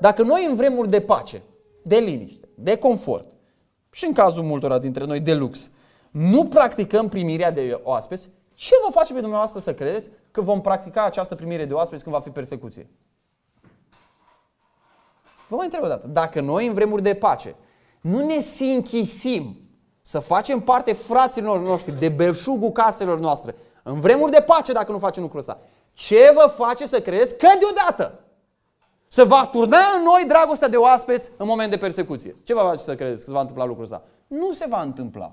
Dacă noi în vremuri de pace, de liniște, de confort și în cazul multora dintre noi de lux, nu practicăm primirea de oaspeți, ce vă face pe dumneavoastră să credeți că vom practica această primire de oaspeți când va fi persecuție? Vă mai întreb o dată. Dacă noi în vremuri de pace nu ne sinchisim să facem parte fraților noștri de belșugul caselor noastre, în vremuri de pace dacă nu facem lucrul ăsta, ce vă face să credeți că deodată să va turna în noi dragostea de oaspeți în moment de persecuție. Ce va face să credeți că se va întâmpla lucrul ăsta? Nu se va întâmpla.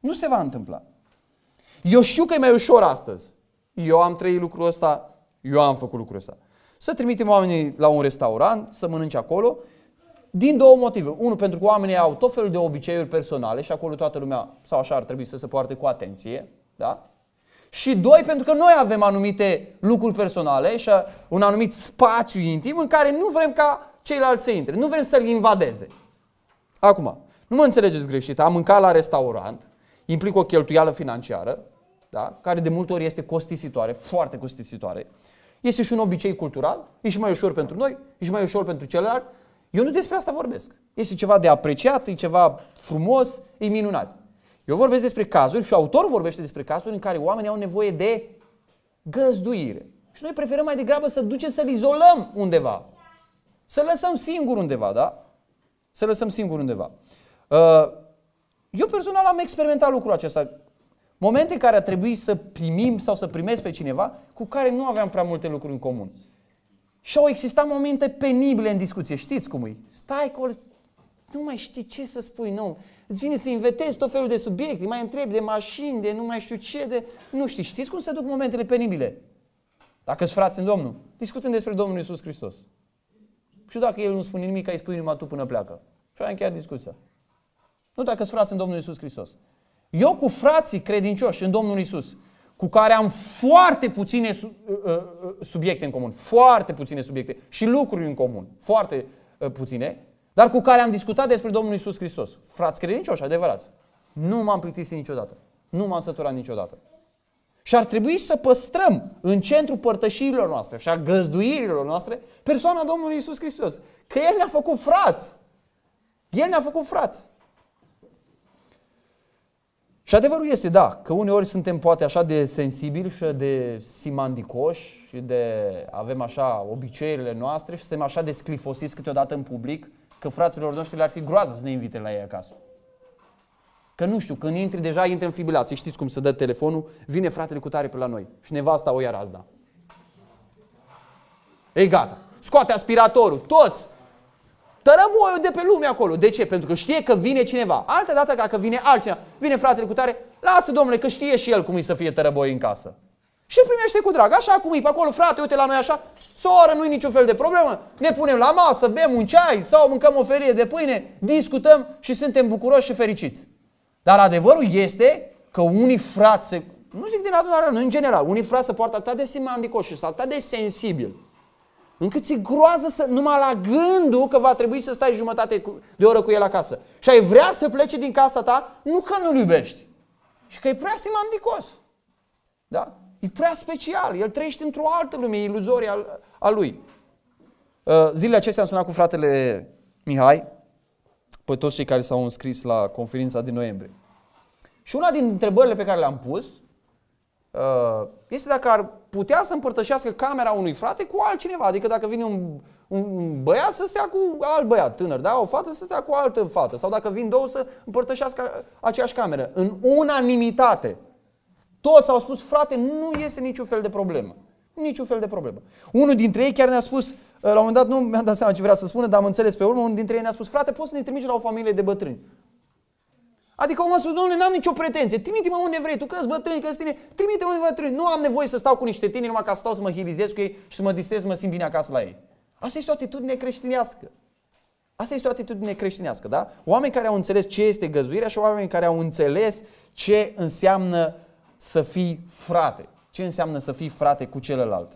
Nu se va întâmpla. Eu știu că e mai ușor astăzi. Eu am trăit lucrul ăsta, eu am făcut lucrul ăsta. Să trimitem oamenii la un restaurant, să mănânce acolo, din două motive. Unul, pentru că oamenii au tot felul de obiceiuri personale și acolo toată lumea, sau așa ar trebui să se poarte cu atenție, da? și doi, pentru că noi avem anumite lucruri personale și un anumit spațiu intim în care nu vrem ca ceilalți să intre, nu vrem să-l invadeze. Acum, nu mă înțelegeți greșit, am mâncat la restaurant, implică o cheltuială financiară, da? care de multe ori este costisitoare, foarte costisitoare. Este și un obicei cultural, e și mai ușor pentru noi, e și mai ușor pentru celălalt. Eu nu despre asta vorbesc. Este ceva de apreciat, e ceva frumos, e minunat. Eu vorbesc despre cazuri și autorul vorbește despre cazuri în care oamenii au nevoie de găzduire. Și noi preferăm mai degrabă să ducem să-l izolăm undeva. Să lăsăm singur undeva, da? Să lăsăm singur undeva. Uh, eu personal am experimentat lucrul acesta. Momente în care a trebuit să primim sau să primesc pe cineva cu care nu aveam prea multe lucruri în comun. Și au existat momente penibile în discuție. Știți cum e? Stai, nu mai știi ce să spui nou. Îți vine să inventezi tot felul de subiecte, mai întrebi de mașini, de nu mai știu ce, de... Nu știi, știți cum se duc momentele penibile? Dacă-s frați în Domnul, discutând despre Domnul Isus Hristos. Și dacă El nu spune nimic, ai spui numai tu până pleacă. Și ai încheiat discuția. Nu dacă-s frați în Domnul Isus Hristos. Eu cu frații credincioși în Domnul Isus, cu care am foarte puține uh, uh, uh, subiecte în comun, foarte puține subiecte și lucruri în comun, foarte puține, dar cu care am discutat despre Domnul Isus Hristos. Frați credincioși, adevărat? Nu m-am plictisit niciodată. Nu m-am săturat niciodată. Și ar trebui să păstrăm în centrul părtășirilor noastre și a găzduirilor noastre persoana Domnului Isus Hristos. Că El ne-a făcut frați. El ne-a făcut frați. Și adevărul este, da, că uneori suntem poate așa de sensibili și de simandicoși și de avem așa obiceiurile noastre și suntem așa de sclifosiți câteodată în public – că fraților noștri le-ar fi groază să ne invite la ei acasă. Că nu știu, când intri deja, intri în fibrilație. Știți cum se dă telefonul? Vine fratele cu tare pe la noi și nevasta o ia razna. Ei, gata. Scoate aspiratorul. Toți. Tărăboiul de pe lume acolo. De ce? Pentru că știe că vine cineva. Altă dată, dacă vine altcineva, vine fratele cu tare, lasă domnule că știe și el cum e să fie tărăboi în casă și primește cu drag. Așa cum e pe acolo, frate, uite la noi așa, soră, nu-i niciun fel de problemă. Ne punem la masă, bem un ceai sau mâncăm o felie de pâine, discutăm și suntem bucuroși și fericiți. Dar adevărul este că unii frați se... Nu zic din adunare, nu în general. Unii frați se poartă atât de simandicoși și atât de sensibil. Încât ți groază să, numai la gândul că va trebui să stai jumătate de oră cu el acasă. Și ai vrea să plece din casa ta, nu că nu-l iubești, și că e prea simandicos. Da? E prea special, el trăiește într-o altă lume iluzorie al, a lui. Uh, zilele acestea am sunat cu fratele Mihai, pe toți cei care s-au înscris la conferința din noiembrie. Și una din întrebările pe care le-am pus uh, este dacă ar putea să împărtășească camera unui frate cu altcineva. Adică dacă vine un, un băiat să stea cu alt băiat tânăr, da? o fată să stea cu altă fată. Sau dacă vin două să împărtășească aceeași cameră. În unanimitate, toți au spus, frate, nu este niciun fel de problemă. Niciun fel de problemă. Unul dintre ei chiar ne-a spus, uh, la un moment dat nu mi-am dat seama ce vrea să spună, dar am înțeles pe urmă, unul dintre ei ne-a spus, frate, poți să ne trimiți la o familie de bătrâni. Adică omul a spus, domnule, n-am nicio pretenție, trimite-mă unde vrei, tu că-s bătrâni, că tine, trimite-mă unde vrei, Nu am nevoie să stau cu niște tineri numai ca să stau să mă hilizez cu ei și să mă distrez, să mă simt bine acasă la ei. Asta este o atitudine creștinească. Asta este o atitudine creștinească, da? Oameni care au înțeles ce este găzuirea și oameni care au înțeles ce înseamnă să fii frate. Ce înseamnă să fii frate cu celălalt?